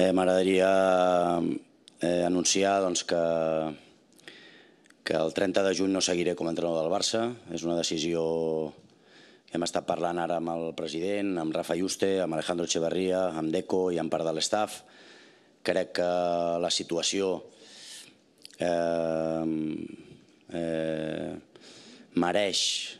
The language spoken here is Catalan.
Eh, M'agradaria eh, anunciar doncs, que, que el 30 de juny no seguiré com a entrenador del Barça. És una decisió que hem estat parlant ara amb el president, amb Rafa Juste, amb Alejandro Echeverría, amb Deco i amb part de l'estaf. Crec que la situació eh, eh, mereix